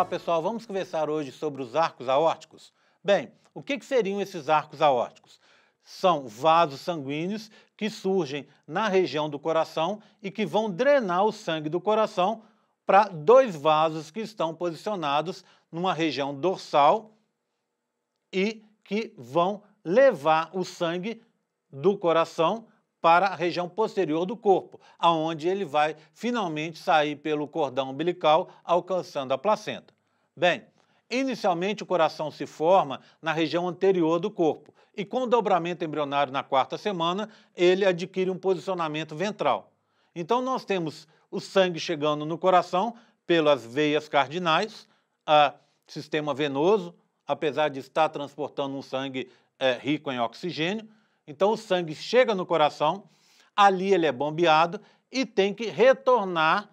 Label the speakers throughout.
Speaker 1: Olá pessoal, vamos conversar hoje sobre os arcos aórticos. Bem, o que, que seriam esses arcos aórticos? São vasos sanguíneos que surgem na região do coração e que vão drenar o sangue do coração para dois vasos que estão posicionados numa região dorsal e que vão levar o sangue do coração para a região posterior do corpo, aonde ele vai finalmente sair pelo cordão umbilical, alcançando a placenta. Bem, inicialmente o coração se forma na região anterior do corpo e com o dobramento embrionário na quarta semana, ele adquire um posicionamento ventral. Então nós temos o sangue chegando no coração pelas veias cardinais, a sistema venoso, apesar de estar transportando um sangue é, rico em oxigênio, então o sangue chega no coração, ali ele é bombeado e tem que retornar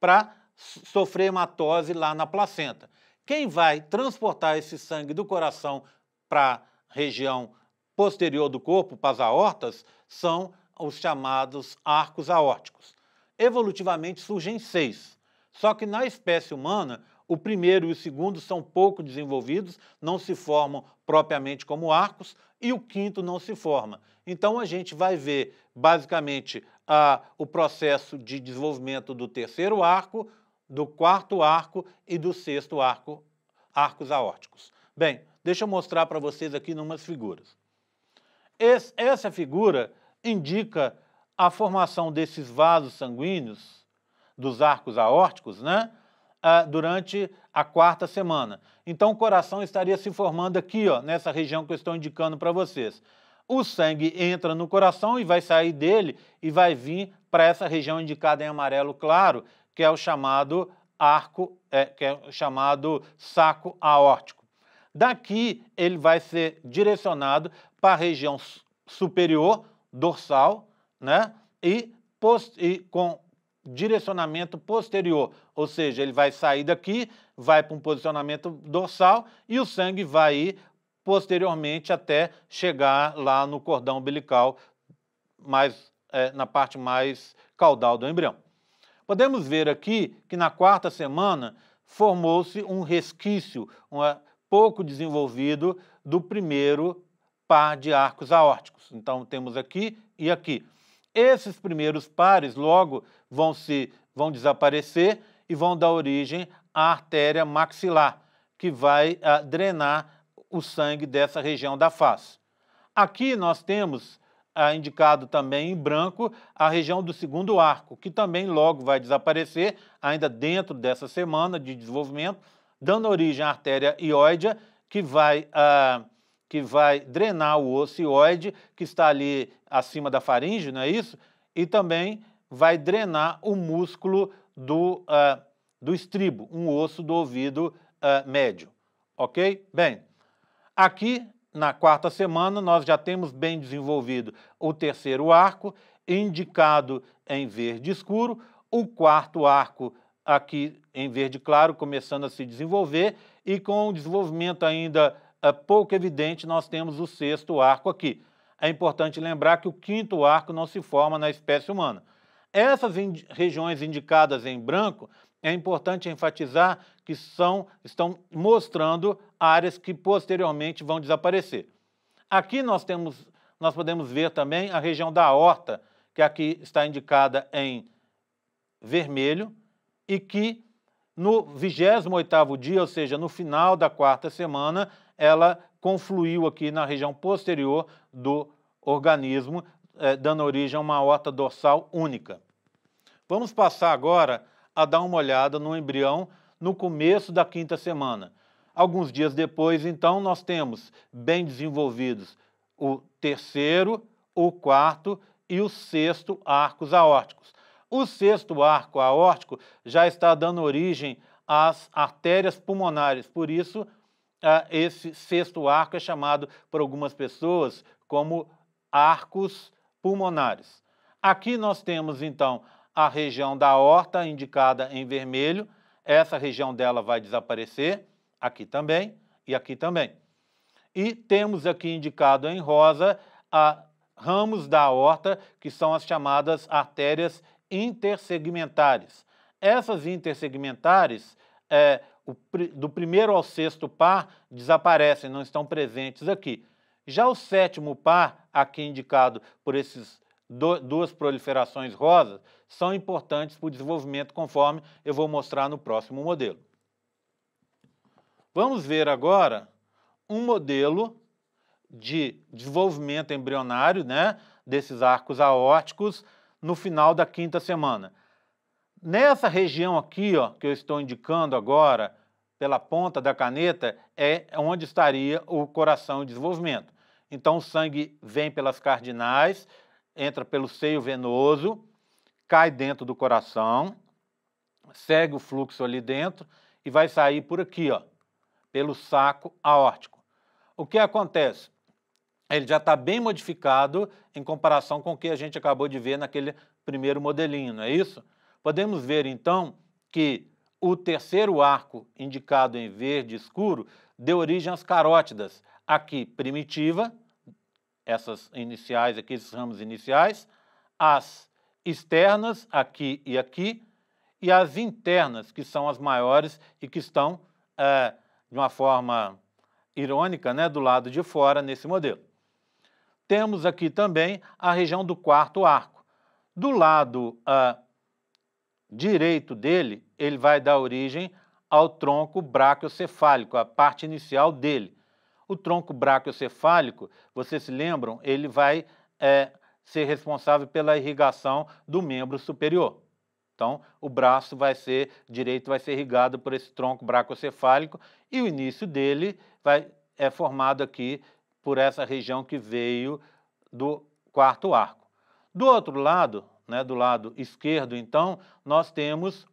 Speaker 1: para sofrer hematose lá na placenta. Quem vai transportar esse sangue do coração para a região posterior do corpo, para as aortas, são os chamados arcos aórticos. Evolutivamente surgem seis. Só que na espécie humana, o primeiro e o segundo são pouco desenvolvidos, não se formam propriamente como arcos, e o quinto não se forma. Então a gente vai ver basicamente a, o processo de desenvolvimento do terceiro arco, do quarto arco e do sexto arco, arcos aórticos. Bem, deixa eu mostrar para vocês aqui numas figuras. Esse, essa figura indica a formação desses vasos sanguíneos, dos arcos aórticos, né? durante a quarta semana. Então, o coração estaria se formando aqui, ó, nessa região que eu estou indicando para vocês. O sangue entra no coração e vai sair dele e vai vir para essa região indicada em amarelo claro, que é o chamado arco, é, que é o chamado saco aórtico. Daqui ele vai ser direcionado para a região superior, dorsal, né? E, post, e com direcionamento posterior, ou seja, ele vai sair daqui, vai para um posicionamento dorsal e o sangue vai ir posteriormente até chegar lá no cordão umbilical, mais, é, na parte mais caudal do embrião. Podemos ver aqui que na quarta semana formou-se um resquício um é, pouco desenvolvido do primeiro par de arcos aórticos. Então temos aqui e aqui. Esses primeiros pares logo vão se vão desaparecer e vão dar origem à artéria maxilar, que vai a, ah, drenar o sangue dessa região da face. Aqui nós temos a, ah, indicado também em branco a região do segundo arco, que também logo vai desaparecer, ainda dentro dessa semana de desenvolvimento, dando origem à artéria ióidea, que vai ah, que vai drenar o ocioide, que está ali acima da faringe, não é isso? E também vai drenar o músculo do, uh, do estribo, um osso do ouvido uh, médio. Ok? Bem, aqui na quarta semana nós já temos bem desenvolvido o terceiro arco, indicado em verde escuro, o quarto arco aqui em verde claro, começando a se desenvolver, e com o desenvolvimento ainda é pouco evidente, nós temos o sexto arco aqui. É importante lembrar que o quinto arco não se forma na espécie humana. Essas in regiões indicadas em branco, é importante enfatizar que são, estão mostrando áreas que posteriormente vão desaparecer. Aqui nós, temos, nós podemos ver também a região da horta, que aqui está indicada em vermelho, e que no 28º dia, ou seja, no final da quarta semana, ela confluiu aqui na região posterior do organismo, eh, dando origem a uma aorta dorsal única. Vamos passar agora a dar uma olhada no embrião no começo da quinta semana. Alguns dias depois, então, nós temos bem desenvolvidos o terceiro, o quarto e o sexto arcos aórticos. O sexto arco aórtico já está dando origem às artérias pulmonares, por isso ah, esse sexto arco é chamado por algumas pessoas como arcos pulmonares. Aqui nós temos então a região da horta indicada em vermelho, essa região dela vai desaparecer, aqui também e aqui também. E temos aqui indicado em rosa a ramos da aorta, que são as chamadas artérias intersegmentares. Essas intersegmentares, é, do primeiro ao sexto par desaparecem, não estão presentes aqui. Já o sétimo par, aqui indicado por esses duas proliferações rosas, são importantes para o desenvolvimento, conforme eu vou mostrar no próximo modelo. Vamos ver agora um modelo de desenvolvimento embrionário né, desses arcos aórticos no final da quinta semana. Nessa região aqui, ó, que eu estou indicando agora, pela ponta da caneta é onde estaria o coração em desenvolvimento. Então, o sangue vem pelas cardinais, entra pelo seio venoso, cai dentro do coração, segue o fluxo ali dentro e vai sair por aqui, ó, pelo saco aórtico. O que acontece? Ele já está bem modificado em comparação com o que a gente acabou de ver naquele primeiro modelinho, não é isso? Podemos ver então que o terceiro arco, indicado em verde escuro, deu origem às carótidas. Aqui, primitiva, essas iniciais aqui, esses ramos iniciais, as externas, aqui e aqui, e as internas, que são as maiores e que estão, é, de uma forma irônica, né, do lado de fora nesse modelo. Temos aqui também a região do quarto arco. Do lado ah, direito dele, ele vai dar origem ao tronco braquiocefálico, a parte inicial dele. O tronco braquiocefálico, vocês se lembram, ele vai é, ser responsável pela irrigação do membro superior. Então, o braço vai ser direito vai ser irrigado por esse tronco braquiocefálico e o início dele vai, é formado aqui por essa região que veio do quarto arco. Do outro lado, né, do lado esquerdo, então, nós temos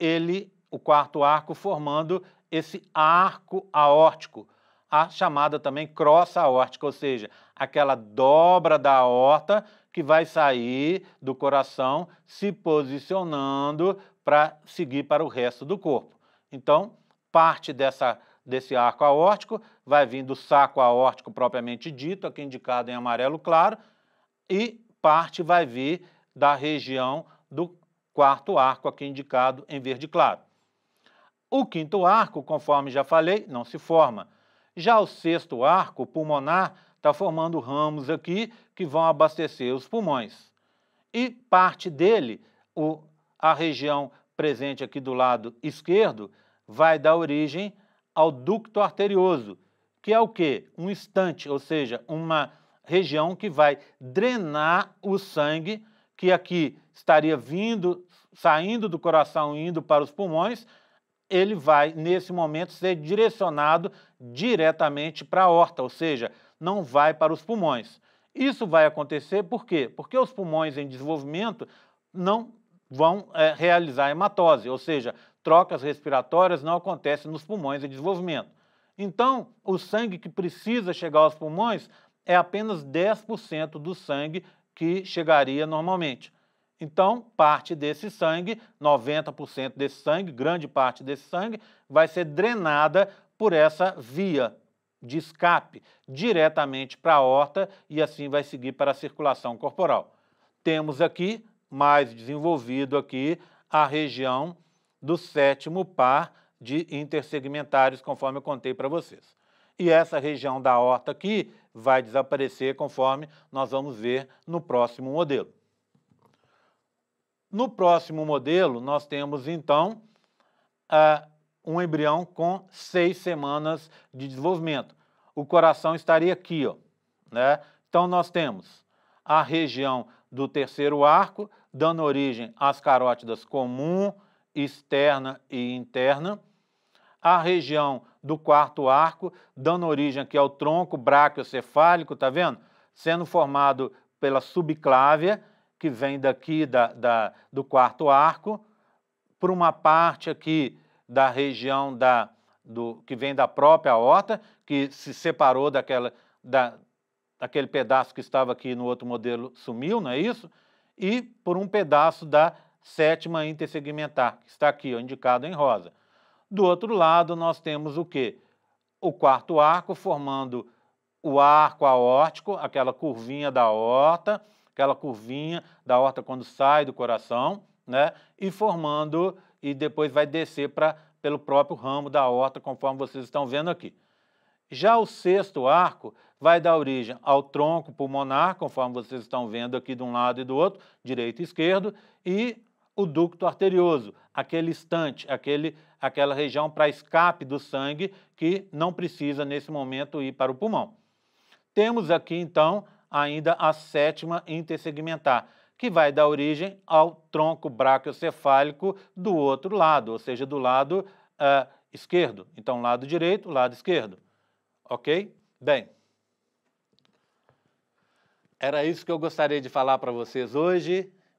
Speaker 1: ele, o quarto arco, formando esse arco aórtico, a chamada também crosta aórtica, ou seja, aquela dobra da aorta que vai sair do coração se posicionando para seguir para o resto do corpo. Então, parte dessa, desse arco aórtico vai vir do saco aórtico propriamente dito, aqui indicado em amarelo claro, e parte vai vir da região do quarto arco, aqui indicado em verde claro. O quinto arco, conforme já falei, não se forma. Já o sexto arco pulmonar está formando ramos aqui que vão abastecer os pulmões. E parte dele, o, a região presente aqui do lado esquerdo, vai dar origem ao ducto arterioso, que é o quê? Um estante, ou seja, uma região que vai drenar o sangue que aqui estaria vindo, saindo do coração e indo para os pulmões, ele vai, nesse momento, ser direcionado diretamente para a horta, ou seja, não vai para os pulmões. Isso vai acontecer por quê? Porque os pulmões em desenvolvimento não vão é, realizar hematose, ou seja, trocas respiratórias não acontecem nos pulmões em desenvolvimento. Então, o sangue que precisa chegar aos pulmões é apenas 10% do sangue que chegaria normalmente. Então, parte desse sangue, 90% desse sangue, grande parte desse sangue, vai ser drenada por essa via de escape diretamente para a horta e assim vai seguir para a circulação corporal. Temos aqui, mais desenvolvido aqui, a região do sétimo par de intersegmentares, conforme eu contei para vocês e essa região da horta aqui vai desaparecer conforme nós vamos ver no próximo modelo. No próximo modelo, nós temos então um embrião com seis semanas de desenvolvimento. O coração estaria aqui, ó, né? Então nós temos a região do terceiro arco, dando origem às carótidas comum, externa e interna a região do quarto arco, dando origem aqui ao tronco braquiocefálico, tá vendo? Sendo formado pela subclávia, que vem daqui da, da do quarto arco, por uma parte aqui da região da, do, que vem da própria horta, que se separou daquela, da, daquele pedaço que estava aqui no outro modelo, sumiu, não é isso? E por um pedaço da sétima intersegmentar, que está aqui, ó, indicado em rosa. Do outro lado, nós temos o quê? O quarto arco formando o arco aórtico, aquela curvinha da aorta, aquela curvinha da aorta quando sai do coração, né? E formando e depois vai descer para pelo próprio ramo da aorta, conforme vocês estão vendo aqui. Já o sexto arco vai dar origem ao tronco pulmonar, conforme vocês estão vendo aqui de um lado e do outro, direito e esquerdo, e o ducto arterioso, aquele estante, aquele, aquela região para escape do sangue que não precisa nesse momento ir para o pulmão. Temos aqui então ainda a sétima intersegmentar, que vai dar origem ao tronco braquiocefálico do outro lado, ou seja, do lado uh, esquerdo. Então, lado direito, lado esquerdo. Ok? Bem. Era isso que eu gostaria de falar para vocês hoje.